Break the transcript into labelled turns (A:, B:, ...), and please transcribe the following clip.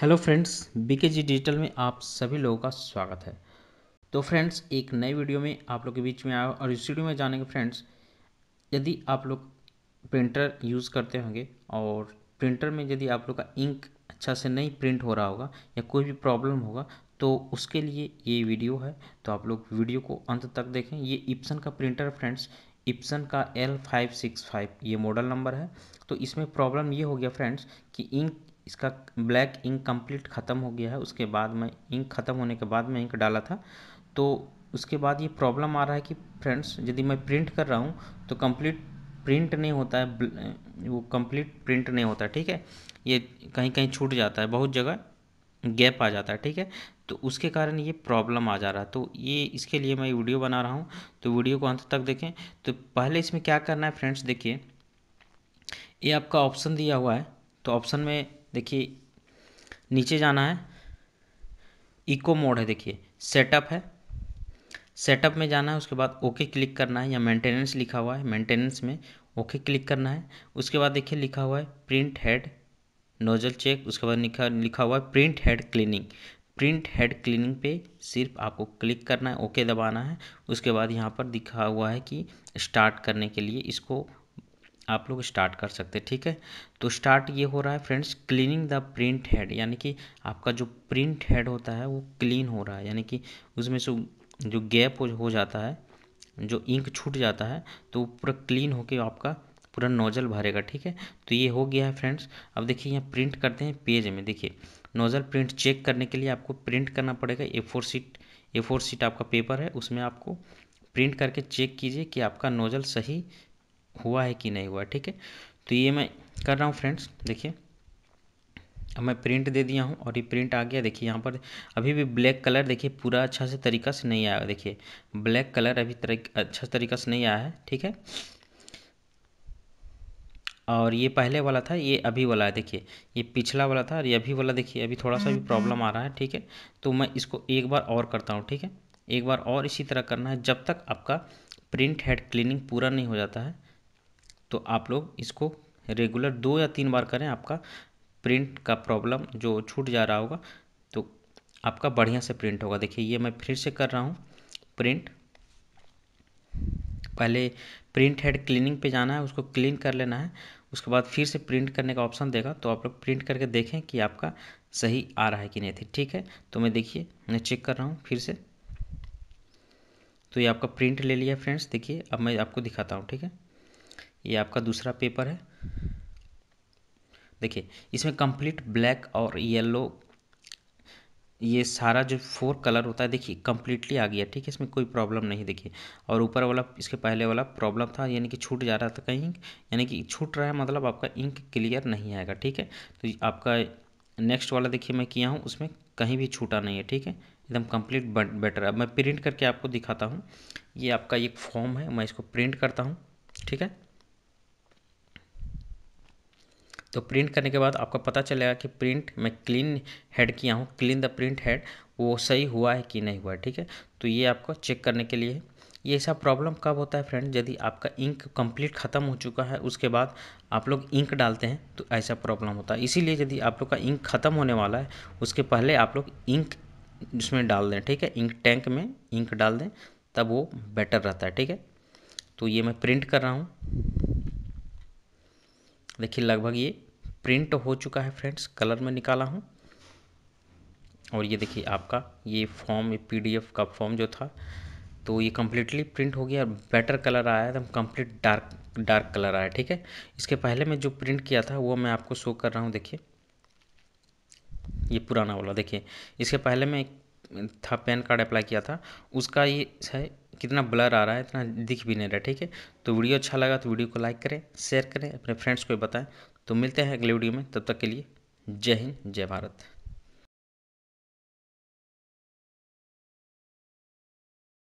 A: Hello friends बीकेजी digital में आप सभी लोगों का स्वागत है तो फ्रेंड्स एक नई वीडियो में आप लोग के बीच में आया और इस वीडियो में जानेंगे फ्रेंड्स यदि आप लोग प्रिंटर यूज़ करते होंगे और प्रिंटर में यदि आप लोग का इंक अच्छा से नहीं प्रिंट हो रहा होगा या कोई भी प्रॉब्लम होगा तो उसके लिए ये वीडियो है तो आप लोग वीडियो को अंत तक देखें ये इप्सन का प्रिंटर फ्रेंड्स इप्सन का एल फाइव सिक्स फाइव ये मॉडल नंबर है तो इसमें प्रॉब्लम ये हो गया फ्रेंड्स कि इंक इसका ब्लैक इंक कंप्लीट ख़त्म हो गया है उसके बाद में इंक ख़त्म होने के बाद में इंक डाला था तो उसके बाद ये प्रॉब्लम आ रहा है कि फ्रेंड्स यदि मैं प्रिंट कर रहा हूँ तो कंप्लीट प्रिंट नहीं होता है वो कंप्लीट प्रिंट नहीं होता ठीक है ये कहीं कहीं छूट जाता है बहुत जगह गैप आ जाता है ठीक है तो उसके कारण ये प्रॉब्लम आ जा रहा है तो ये इसके लिए मैं वीडियो बना रहा हूँ तो वीडियो को अंत तक देखें तो पहले इसमें क्या करना है फ्रेंड्स देखिए ये आपका ऑप्शन दिया हुआ है तो ऑप्शन में देखिए नीचे जाना है इको मोड है देखिए सेटअप है सेटअप में जाना है उसके बाद ओके क्लिक करना है या मेंटेनेंस लिखा हुआ है मेंटेनेंस में ओके क्लिक करना है उसके बाद देखिए लिखा हुआ है प्रिंट हेड नोजल चेक उसके बाद लिखा लिखा हुआ है print head cleaning print head cleaning पे सिर्फ आपको क्लिक करना है ओके दबाना है उसके बाद यहाँ पर दिखा हुआ है कि स्टार्ट करने के लिए इसको आप लोग स्टार्ट कर सकते हैं ठीक है तो स्टार्ट ये हो रहा है friends cleaning the print head यानी कि आपका जो प्रिंट हेड होता है वो क्लीन हो रहा है यानी कि उसमें से जो गैप हो जाता है जो इंक छूट जाता है तो पूरा क्लीन होकर आपका पूरा नोजल भरेगा ठीक है तो ये हो गया है फ्रेंड्स अब देखिए यहाँ प्रिंट करते हैं पेज में देखिए नोजल प्रिंट चेक करने के लिए आपको प्रिंट करना पड़ेगा A four sheet A four sheet आपका पेपर है उसमें आपको प्रिंट करके चेक कीजिए कि आपका नोजल सही हुआ है कि नहीं हुआ ठीक है तो ये मैं कर रहा हूँ फ्रेंड्स देखिए अब मैं प्रिंट दे दिया हूँ और ये प्रिंट आ गया देखिए यहाँ पर अभी भी ब्लैक कलर देखिए पूरा अच्छा से तरीका से नहीं आया देखिए ब्लैक कलर अभी तरीक, अच्छा तरीका से नहीं आया है ठीक है और ये पहले वाला था ये अभी वाला है देखिए ये पिछला वाला था और ये अभी वाला देखिए अभी थोड़ा सा भी प्रॉब्लम हम्म, हम्म। आ रहा है ठीक है तो मैं इसको एक बार और करता हूँ ठीक है एक बार और इसी तरह करना है जब तक आपका प्रिंट हेड क्लीनिंग पूरा नहीं हो जाता है तो आप लोग इसको रेगुलर दो या तीन बार करें आपका प्रिंट का प्रॉब्लम जो छूट जा रहा होगा तो आपका बढ़िया से प्रिंट होगा देखिए ये मैं फिर से कर रहा हूँ प्रिंट पहले प्रिंट हेड क्लीनिंग पे जाना है उसको क्लीन कर लेना है उसके बाद फिर से प्रिंट करने का ऑप्शन देगा तो आप लोग प्रिंट करके देखें कि आपका सही आ रहा है कि नहीं ठीक है तो मैं देखिए मैं चेक कर रहा हूँ फिर से तो ये आपका प्रिंट ले लिया फ्रेंड्स देखिए अब मैं आपको दिखाता हूँ ठीक है ये आपका दूसरा पेपर है देखिए इसमें कंप्लीट ब्लैक और येलो ये सारा जो फोर कलर होता है देखिए कम्प्लीटली आ गया ठीक है इसमें कोई प्रॉब्लम नहीं देखिए और ऊपर वाला इसके पहले वाला प्रॉब्लम था यानी कि छूट जा रहा था कहीं यानी कि छूट रहा है मतलब आपका इंक क्लियर नहीं आएगा ठीक है तो आपका नेक्स्ट वाला देखिए मैं किया हूँ उसमें कहीं भी छूटा नहीं है ठीक है एकदम कम्प्लीट बेटर अब मैं प्रिंट करके आपको दिखाता हूँ ये आपका एक फॉर्म है मैं इसको प्रिंट करता हूँ ठीक है तो प्रिंट करने के बाद आपको पता चलेगा कि प्रिंट मैं क्लीन हेड किया हूँ क्लीन द प्रिंट हेड वो सही हुआ है कि नहीं हुआ है ठीक है तो ये आपको चेक करने के लिए ये ऐसा प्रॉब्लम कब होता है फ्रेंड यदि आपका इंक कंप्लीट ख़त्म हो चुका है उसके बाद आप लोग इंक डालते हैं तो ऐसा प्रॉब्लम होता है इसीलिए यदि आप लोग का इंक ख़त्म होने वाला है उसके पहले आप लोग इंक इसमें डाल दें ठीक है इंक टैंक में इंक डाल दें तब वो बेटर रहता है ठीक है तो ये मैं प्रिंट कर रहा हूँ देखिए लगभग ये प्रिंट हो चुका है फ्रेंड्स कलर में निकाला हूँ और ये देखिए आपका ये फॉर्म ये पीडीएफ का फॉर्म जो था तो ये कम्प्लीटली प्रिंट हो गया और बेटर कलर आया एकदम कम्प्लीट डार्क डार्क कलर आया ठीक है इसके पहले मैं जो प्रिंट किया था वो मैं आपको शो कर रहा हूँ देखिए ये पुराना वाला देखिए इसके पहले मैं था पैन कार्ड अप्लाई किया था उसका ये है कितना ब्लर आ रहा है इतना दिख भी नहीं रहा ठीक है तो वीडियो अच्छा लगा तो वीडियो को लाइक करें शेयर करें अपने फ्रेंड्स को बताएं तो मिलते हैं अगले वीडियो में तब तक के लिए जय हिंद जय भारत